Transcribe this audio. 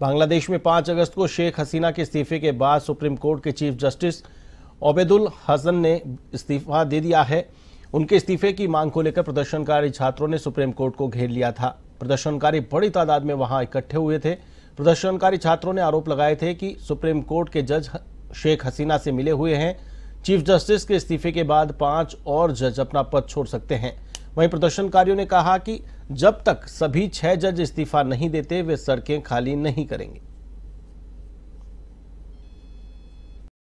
बांग्लादेश में 5 अगस्त को शेख हसीना के इस्तीफे के बाद सुप्रीम कोर्ट के चीफ जस्टिस ओबेदुल हसन ने इस्तीफा दे दिया है उनके इस्तीफे की मांग को लेकर प्रदर्शनकारी छात्रों ने सुप्रीम कोर्ट को घेर लिया था प्रदर्शनकारी बड़ी तादाद में वहां इकट्ठे हुए थे प्रदर्शनकारी छात्रों ने आरोप लगाए थे कि सुप्रीम कोर्ट के जज शेख हसीना से मिले हुए हैं चीफ जस्टिस के इस्तीफे के बाद पांच और जज अपना पद छोड़ सकते हैं वहीं प्रदर्शनकारियों ने कहा कि जब तक सभी छह जज इस्तीफा नहीं देते वे सड़कें खाली नहीं करेंगे